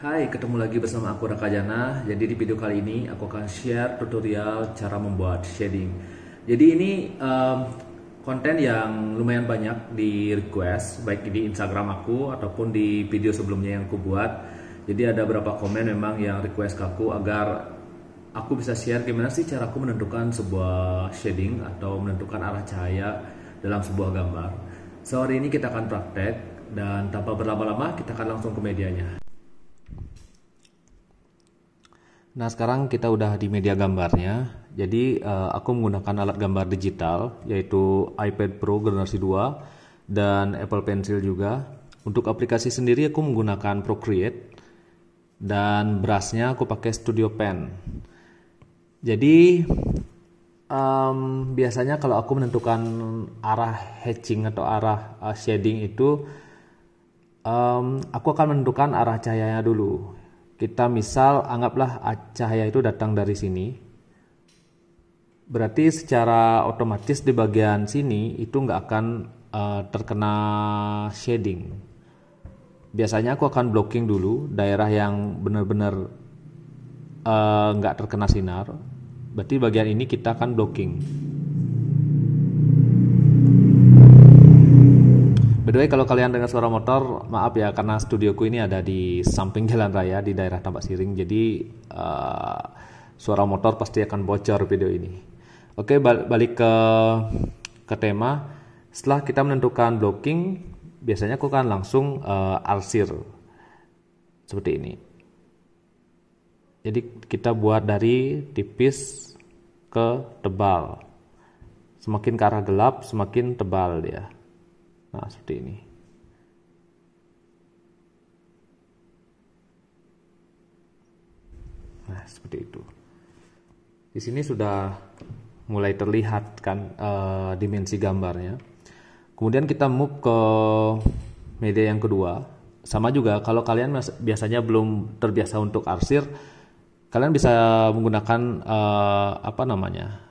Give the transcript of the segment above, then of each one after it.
Hai, ketemu lagi bersama aku Raka Jana. Jadi di video kali ini aku akan share tutorial cara membuat shading. Jadi ini um, konten yang lumayan banyak di request baik di Instagram aku ataupun di video sebelumnya yang aku buat. Jadi ada beberapa komen memang yang request ke aku agar aku bisa share gimana sih cara aku menentukan sebuah shading atau menentukan arah cahaya dalam sebuah gambar. So hari ini kita akan praktek dan tanpa berlama-lama kita akan langsung ke medianya. Nah sekarang kita udah di media gambarnya. Jadi uh, aku menggunakan alat gambar digital yaitu iPad Pro generasi 2 dan Apple Pencil juga. Untuk aplikasi sendiri aku menggunakan Procreate dan brushnya aku pakai Studio Pen. Jadi um, biasanya kalau aku menentukan arah hatching atau arah uh, shading itu um, aku akan menentukan arah cahayanya dulu kita misal anggaplah cahaya itu datang dari sini. Berarti secara otomatis di bagian sini itu nggak akan uh, terkena shading. Biasanya aku akan blocking dulu daerah yang benar-benar eh, nggak uh, terkena sinar. Berarti bagian ini kita akan blocking. By the way, kalau kalian dengar suara motor, maaf ya karena studioku ini ada di samping jalan raya di daerah Tambak Siring, jadi uh, suara motor pasti akan bocor video ini. Oke, balik ke ke tema. Setelah kita menentukan blocking, biasanya aku kan langsung uh, eh, arsir seperti ini. Jadi kita buat dari tipis ke tebal. Semakin ke arah gelap, semakin tebal dia. Ya. Nah, seperti ini. Nah, seperti itu. Di sini sudah mulai terlihat kan e, dimensi gambarnya. Kemudian kita move ke media yang kedua. Sama juga kalau kalian biasanya belum terbiasa untuk arsir, kalian bisa menggunakan e, apa namanya?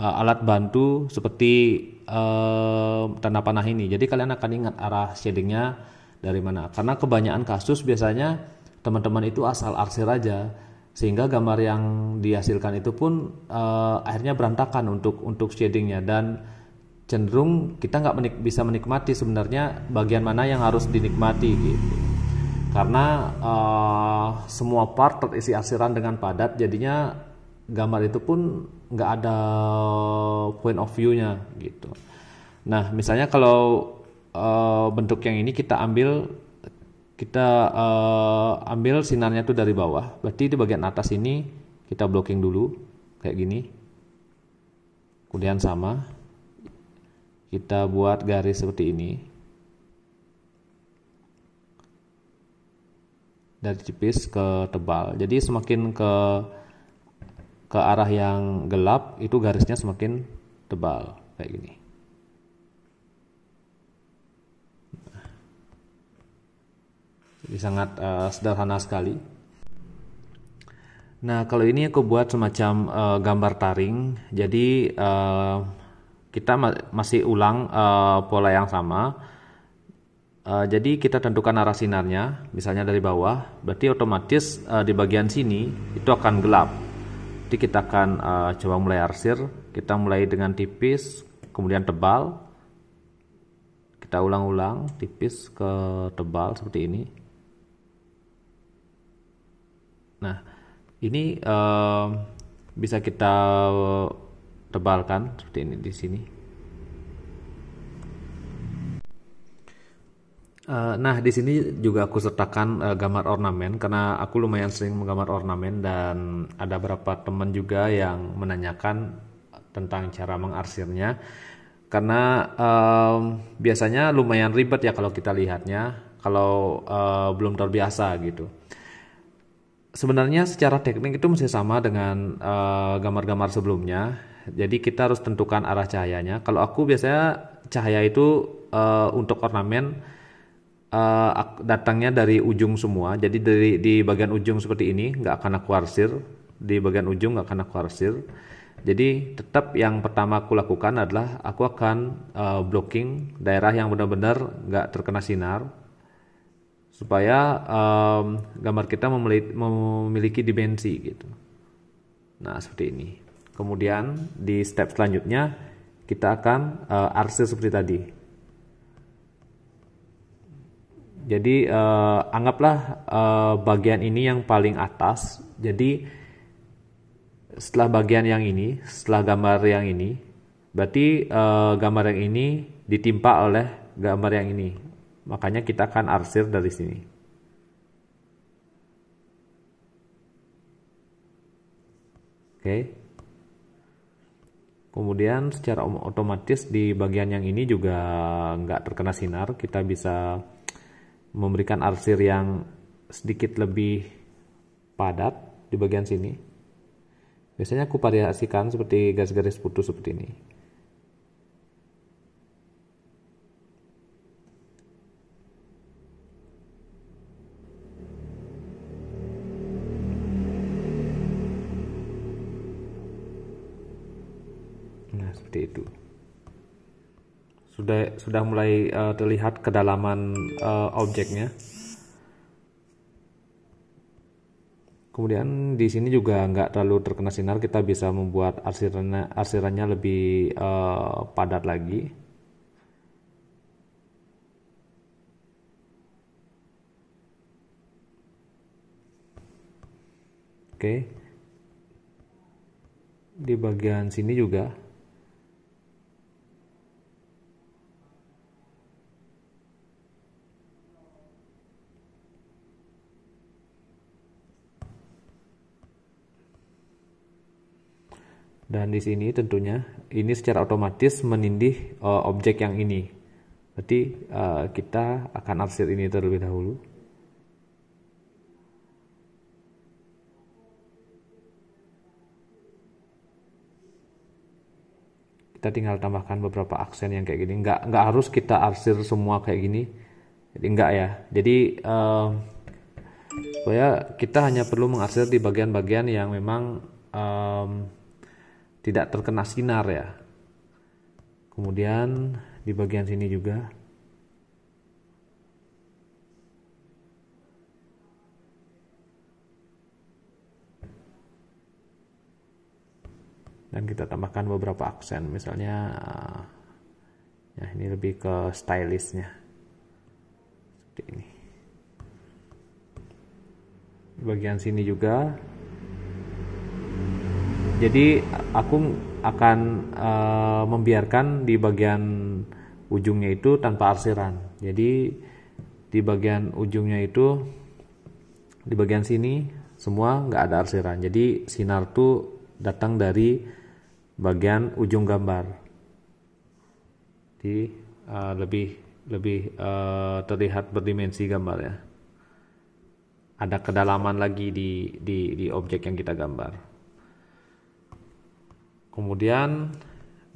uh, alat bantu seperti uh, eh, tanda panah ini. Jadi kalian akan ingat arah shadingnya dari mana. Karena kebanyakan kasus biasanya teman-teman itu asal arsir aja sehingga gambar yang dihasilkan itu pun uh, akhirnya berantakan untuk untuk shadingnya dan cenderung kita nggak menik bisa menikmati sebenarnya bagian mana yang harus dinikmati gitu karena uh, semua part terisi arsiran dengan padat jadinya gambar itu pun nggak ada point of view-nya gitu. Nah, misalnya kalau uh, bentuk yang ini kita ambil kita uh, ambil sinarnya tuh dari bawah. Berarti di bagian atas ini kita blocking dulu kayak gini. Kemudian sama kita buat garis seperti ini. Dari tipis ke tebal. Jadi semakin ke ke arah yang gelap itu garisnya semakin tebal kayak gini. Jadi sangat uh, sederhana sekali. Nah kalau ini aku buat semacam uh, gambar taring. Jadi uh, kita ma masih ulang uh, pola yang sama. Uh, jadi kita tentukan arah sinarnya, misalnya dari bawah, berarti otomatis uh, di bagian sini itu akan gelap. Jadi kita akan uh, coba mulai arsir. Kita mulai dengan tipis, kemudian tebal. Kita ulang-ulang tipis ke tebal seperti ini. Nah, ini uh, bisa kita eh, tebalkan seperti ini di sini. Uh, nah, di sini juga aku sertakan uh, gambar ornamen karena aku lumayan sering menggambar ornamen dan ada beberapa teman juga yang menanyakan tentang cara mengarsirnya. Karena um, biasanya lumayan ribet ya kalau kita lihatnya kalau uh, belum terbiasa gitu. Sebenarnya secara teknik itu masih sama dengan gambar-gambar uh, sebelumnya. Jadi kita harus tentukan arah cahayanya. Kalau aku biasanya cahaya itu uh, untuk ornamen uh, datangnya dari ujung semua. Jadi dari di bagian ujung seperti ini nggak akan aku arsir, di bagian ujung nggak akan aku arsir. Jadi tetap yang pertama aku lakukan adalah aku akan uh, blocking daerah yang benar-benar nggak terkena sinar supaya um, gambar kita memiliki dimensi gitu. Nah seperti ini. Kemudian di step selanjutnya kita akan uh, arsir seperti tadi. Jadi uh, anggaplah uh, bagian ini yang paling atas. Jadi setelah bagian yang ini, setelah gambar yang ini, berarti uh, gambar yang ini ditimpa oleh gambar yang ini. Makanya kita akan arsir dari sini. Oke. Okay. Kemudian secara otomatis di bagian yang ini juga nggak terkena sinar, kita bisa memberikan arsir yang sedikit lebih padat di bagian sini. Biasanya aku variasikan seperti garis-garis putus seperti ini. Nah, seperti itu sudah sudah mulai uh, terlihat kedalaman uh, objeknya. Kemudian di sini juga nggak terlalu terkena sinar, kita bisa membuat arsirannya, arsirannya lebih uh, padat lagi. Oke, di bagian sini juga dan di sini tentunya ini secara otomatis menindih uh, objek yang ini berarti uh, kita akan arsir ini terlebih dahulu kita tinggal tambahkan beberapa aksen yang kayak gini nggak nggak harus kita arsir semua kayak gini jadi enggak ya jadi uh, eh, supaya kita hanya perlu mengarsir di bagian-bagian yang memang um, tidak terkena sinar ya. Kemudian di bagian sini juga dan kita tambahkan beberapa aksen misalnya eh, ya ini lebih ke stylishnya seperti ini di bagian sini juga jadi aku akan uh, membiarkan di bagian ujungnya itu tanpa arsiran jadi di bagian ujungnya itu di bagian sini semua nggak ada arsiran jadi sinar tuh datang dari bagian ujung gambar jadi uh, lebih lebih uh, terlihat berdimensi gambar ya ada kedalaman lagi di di di objek yang kita gambar kemudian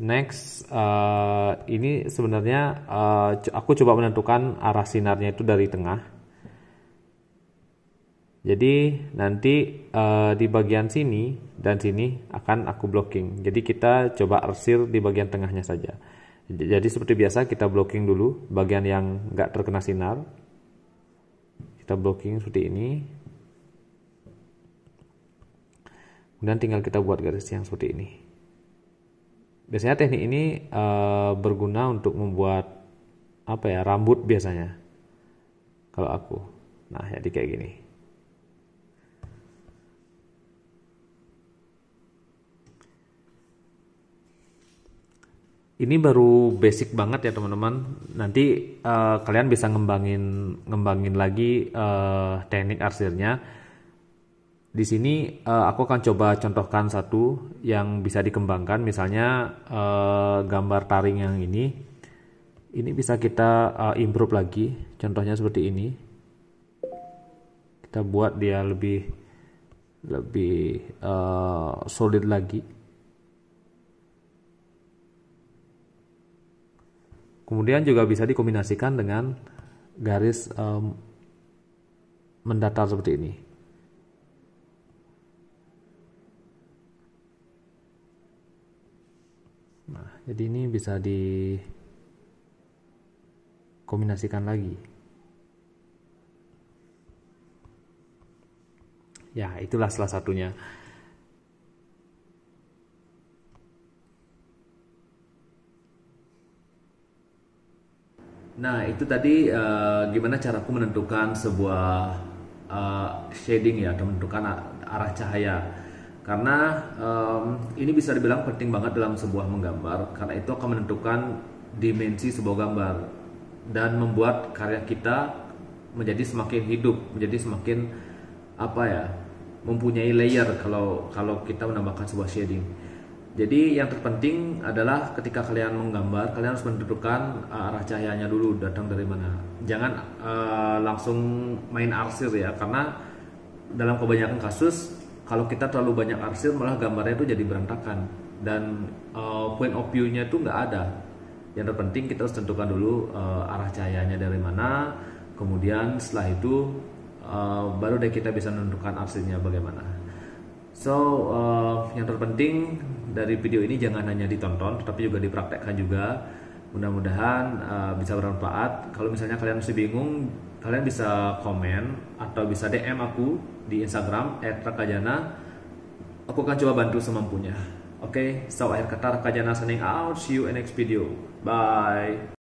next uh, ini sebenarnya uh, aku coba menentukan arah sinarnya itu dari tengah jadi nanti uh, di bagian sini dan sini akan aku blocking jadi kita coba arsir di bagian tengahnya saja jadi seperti biasa kita blocking dulu bagian yang nggak terkena sinar kita blocking seperti ini kemudian tinggal kita buat garis yang seperti ini Biasanya teknik ini e, berguna untuk membuat apa ya rambut biasanya. Kalau aku, nah ya, jadi kayak gini. Ini baru basic banget ya teman-teman. Nanti eh, kalian bisa ngembangin ngembangin lagi eh, teknik arsirnya di sini uh, aku akan coba contohkan satu yang bisa dikembangkan, misalnya uh, gambar taring yang ini. Ini bisa kita uh, improve lagi, contohnya seperti ini. Kita buat dia lebih lebih uh, solid lagi. Kemudian juga bisa dikombinasikan dengan garis um, mendatar seperti ini. jadi ini bisa di kombinasikan lagi ya itulah salah satunya Nah, itu tadi uh, gimana caraku menentukan sebuah uh, shading ya, atau menentukan arah cahaya karena um, ini bisa dibilang penting banget dalam sebuah menggambar karena itu akan menentukan dimensi sebuah gambar dan membuat karya kita menjadi semakin hidup menjadi semakin apa ya mempunyai layer kalau kalau kita menambahkan sebuah shading jadi yang terpenting adalah ketika kalian menggambar kalian harus menentukan eh, arah cahayanya dulu datang dari mana jangan uh, langsung main arsir ya karena dalam kebanyakan kasus kalau kita terlalu banyak arsir malah gambarnya itu jadi berantakan dan uh, point of view-nya itu nggak ada yang terpenting kita harus tentukan dulu uh, arah cahayanya dari mana kemudian setelah itu uh, baru deh kita bisa menentukan arsirnya bagaimana so uh, yang terpenting dari video ini jangan hanya ditonton tetapi juga dipraktekkan juga mudah-mudahan uh, bisa bermanfaat kalau misalnya kalian masih bingung kalian bisa komen atau bisa DM aku di Instagram @rakajana aku akan coba bantu semampunya oke okay? so akhir kata Rakajana signing out see you in next video bye